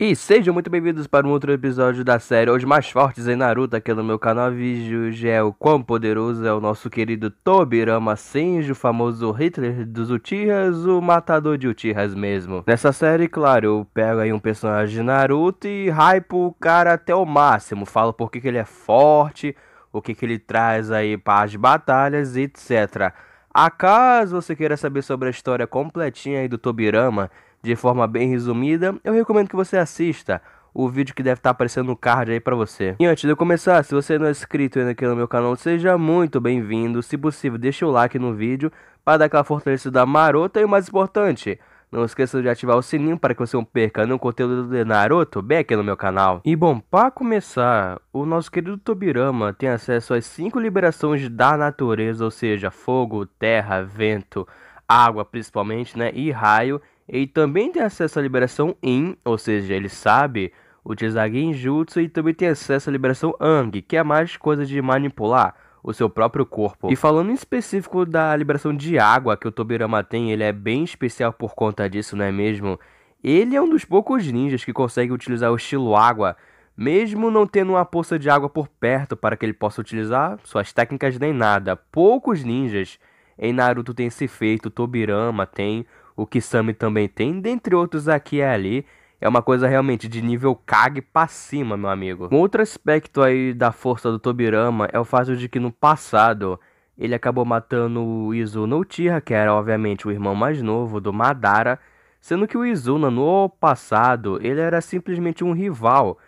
E sejam muito bem-vindos para um outro episódio da série Os Mais Fortes em Naruto, aqui no meu canal Vídeo é o Quão poderoso é o nosso querido Tobirama Senju, o famoso Hitler dos Uchihas, o matador de Uchihas mesmo. Nessa série, claro, eu pego aí um personagem de Naruto e hype o cara até o máximo. Falo por que, que ele é forte, o que, que ele traz aí para as batalhas, etc. Acaso você queira saber sobre a história completinha aí do Tobirama de forma bem resumida, eu recomendo que você assista o vídeo que deve estar tá aparecendo no card aí para você. E antes de eu começar, se você não é inscrito ainda aqui no meu canal, seja muito bem-vindo. Se possível, deixa o like no vídeo para dar aquela fortalecida marota e o mais importante, não esqueça de ativar o sininho para que você não perca nenhum conteúdo de Naruto bem aqui no meu canal. E bom, para começar, o nosso querido Tobirama tem acesso às 5 liberações da natureza, ou seja, fogo, terra, vento, água principalmente, né, e raio, ele também tem acesso à liberação In, ou seja, ele sabe utilizar Genjutsu e também tem acesso à liberação Ang, que é mais coisa de manipular o seu próprio corpo. E falando em específico da liberação de água que o Tobirama tem, ele é bem especial por conta disso, não é mesmo? Ele é um dos poucos ninjas que consegue utilizar o estilo água, mesmo não tendo uma poça de água por perto para que ele possa utilizar suas técnicas nem nada. Poucos ninjas em Naruto tem esse feito, Tobirama tem, o que Sammy também tem, dentre outros aqui e ali. É uma coisa realmente de nível Kagi para cima, meu amigo. Um outro aspecto aí da força do Tobirama é o fato de que no passado ele acabou matando o Izuna Uchiha, que era obviamente o irmão mais novo do Madara, sendo que o Izuna no passado ele era simplesmente um rival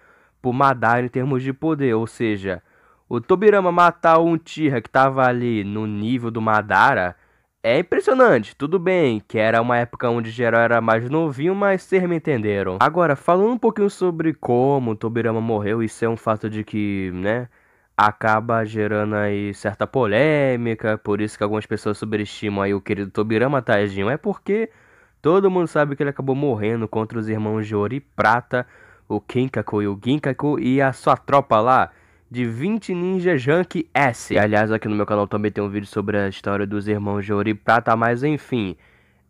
pro Madara em termos de poder, ou seja, o Tobirama matar um Tira que estava ali no nível do Madara é impressionante, tudo bem, que era uma época onde geral era mais novinho, mas vocês me entenderam. Agora, falando um pouquinho sobre como Tobirama morreu, isso é um fato de que, né, acaba gerando aí certa polêmica, por isso que algumas pessoas subestimam aí o querido Tobirama, tadinho, é porque todo mundo sabe que ele acabou morrendo contra os irmãos de ouro e prata, o Kinkaku e o Ginkaku e a sua tropa lá, de 20 Ninja Junk S. E, aliás, aqui no meu canal também tem um vídeo sobre a história dos irmãos de Ouro e Prata, mas enfim.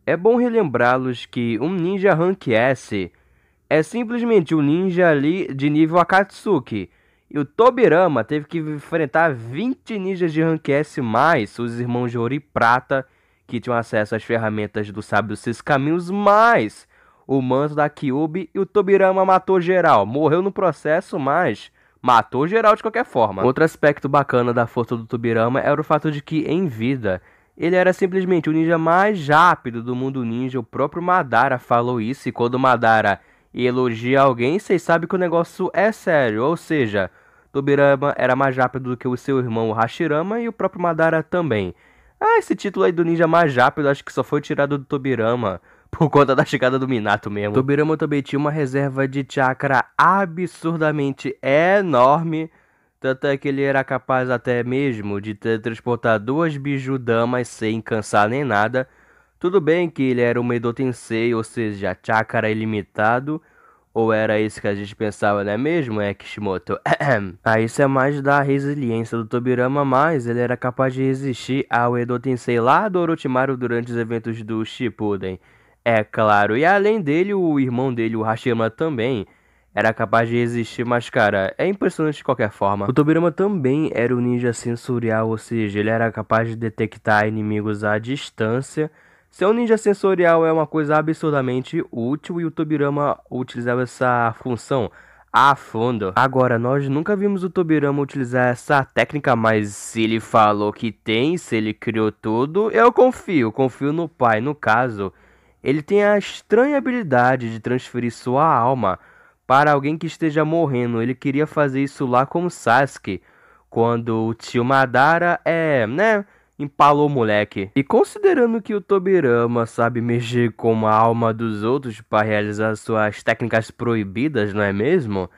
É bom relembrá-los que um Ninja Rank S é simplesmente um ninja ali de nível Akatsuki. E o Tobirama teve que enfrentar 20 ninjas de Rank S+, mais os irmãos de Ouro e Prata, que tinham acesso às ferramentas do Sábio Seis Caminhos, mais o manto da Kyubi e o Tobirama matou geral. Morreu no processo, mas matou geral de qualquer forma. Outro aspecto bacana da força do Tubirama era o fato de que, em vida, ele era simplesmente o ninja mais rápido do mundo ninja. O próprio Madara falou isso, e quando Madara elogia alguém, vocês sabem que o negócio é sério. Ou seja, Tobirama era mais rápido do que o seu irmão Hashirama e o próprio Madara também. Ah, esse título aí do ninja mais rápido acho que só foi tirado do Tobirama por conta da chegada do Minato mesmo. Tobirama também tinha uma reserva de chakra absurdamente enorme. Tanto é que ele era capaz até mesmo de transportar duas bijudamas sem cansar nem nada. Tudo bem que ele era um Edo Tensei, ou seja, chakra ilimitado. Ou era isso que a gente pensava, não é mesmo, é Kishimoto? ah, isso é mais da resiliência do Tobirama, mas ele era capaz de resistir ao Edo Tensei lá do Orochimaru durante os eventos do Shippuden. É claro, e além dele, o irmão dele, o Hashirama, também era capaz de resistir, mas cara, é impressionante de qualquer forma. O Tobirama também era um ninja sensorial, ou seja, ele era capaz de detectar inimigos à distância. Seu ninja sensorial é uma coisa absurdamente útil e o Tobirama utilizava essa função a fundo. Agora, nós nunca vimos o Tobirama utilizar essa técnica, mas se ele falou que tem, se ele criou tudo, eu confio, confio no pai, no caso. Ele tem a estranha habilidade de transferir sua alma para alguém que esteja morrendo. Ele queria fazer isso lá com o Sasuke, quando o tio Madara é, né, empalou o moleque. E considerando que o Tobirama sabe mexer com a alma dos outros para realizar suas técnicas proibidas, não é mesmo?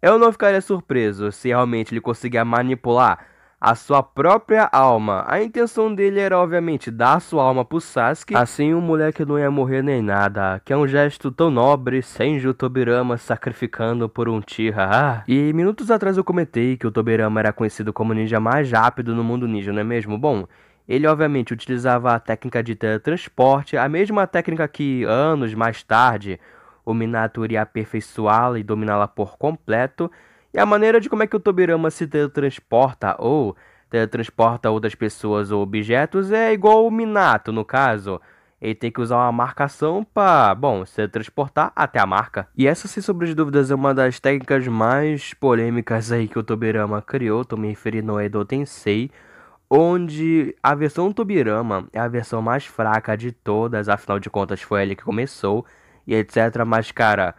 Eu não ficaria surpreso se realmente ele conseguia manipular a sua própria alma. A intenção dele era, obviamente, dar sua alma pro Sasuke, assim o moleque não ia morrer nem nada, que é um gesto tão nobre, Senju Tobirama sacrificando por um Tira. E minutos atrás eu comentei que o Tobirama era conhecido como o ninja mais rápido no mundo ninja, não é mesmo? Bom, ele obviamente utilizava a técnica de teletransporte, a mesma técnica que anos mais tarde o Minato iria aperfeiçoá-la e dominá-la por completo, e é a maneira de como é que o Tobirama se teletransporta ou teletransporta outras pessoas ou objetos é igual o Minato, no caso. Ele tem que usar uma marcação para, bom, se transportar até a marca. E essa, sem sobre as dúvidas, é uma das técnicas mais polêmicas aí que o Tobirama criou. Tô me referindo ao Edo Tensei, onde a versão Tobirama é a versão mais fraca de todas, afinal de contas foi ele que começou, e etc. Mas, cara,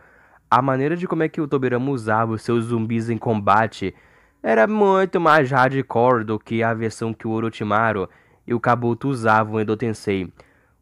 a maneira de como é que o Tobirama usava os seus zumbis em combate era muito mais hardcore do que a versão que o Orochimaru e o Kabuto usavam em Dotensei. Tensei.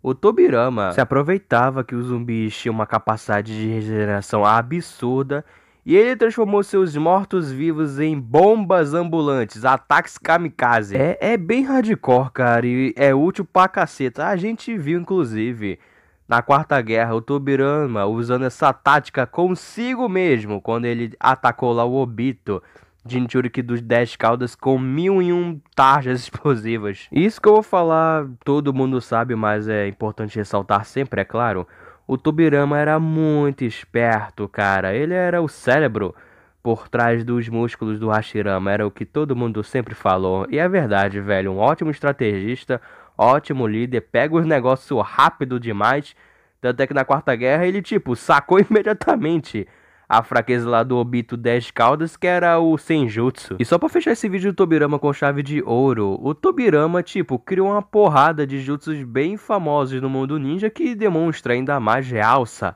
O Tobirama se aproveitava que os zumbis tinham uma capacidade de regeneração absurda e ele transformou seus mortos-vivos em bombas ambulantes, ataques kamikaze. É, é bem hardcore, cara, e é útil pra caceta. A gente viu, inclusive, na Quarta Guerra, o Tobirama, usando essa tática consigo mesmo, quando ele atacou lá o Obito, Jinchuriki dos 10 caudas com mil e um tarjas explosivas. Isso que eu vou falar, todo mundo sabe, mas é importante ressaltar sempre, é claro. O Tobirama era muito esperto, cara. Ele era o cérebro por trás dos músculos do Hashirama. Era o que todo mundo sempre falou. E é verdade, velho. Um ótimo estrategista, ótimo líder, pega os negócios rápido demais. Tanto é que na Quarta Guerra ele, tipo, sacou imediatamente a fraqueza lá do Obito 10 Caldas, que era o Senjutsu. E só pra fechar esse vídeo do Tobirama com chave de ouro, o Tobirama, tipo, criou uma porrada de jutsus bem famosos no mundo ninja que demonstra ainda mais realça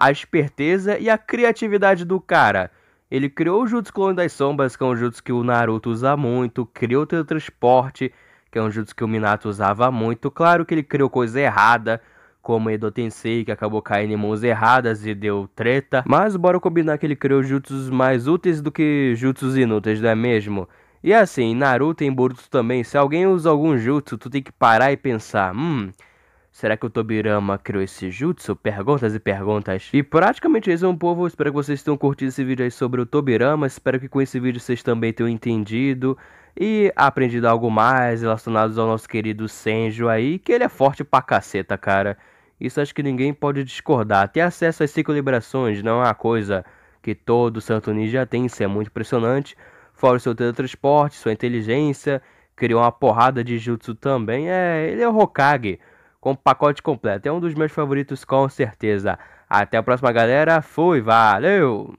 a esperteza e a criatividade do cara. Ele criou o Jutsu Clone das Sombras, que é um jutsu que o Naruto usa muito, criou o teletransporte, transporte que é um jutsu que o Minato usava muito. Claro que ele criou coisa errada, como Edo Tensei, que acabou caindo em mãos erradas e deu treta. Mas bora combinar que ele criou jutsus mais úteis do que jutsus inúteis, não é mesmo? E assim, Naruto e Boruto também, se alguém usa algum jutsu, tu tem que parar e pensar, hum... Será que o Tobirama criou esse jutsu? Perguntas e perguntas. E praticamente isso, é um povo. Espero que vocês tenham curtido esse vídeo aí sobre o Tobirama. Espero que com esse vídeo vocês também tenham entendido e aprendido algo mais relacionado ao nosso querido Senju aí, que ele é forte pra caceta, cara. Isso acho que ninguém pode discordar. Ter acesso às cinco liberações não é uma coisa que todo santo ninja tem, isso é muito impressionante. Fora o seu teletransporte, sua inteligência, criou uma porrada de jutsu também. É, ele é o Hokage com o pacote completo. É um dos meus favoritos com certeza. Até a próxima, galera. Fui, valeu!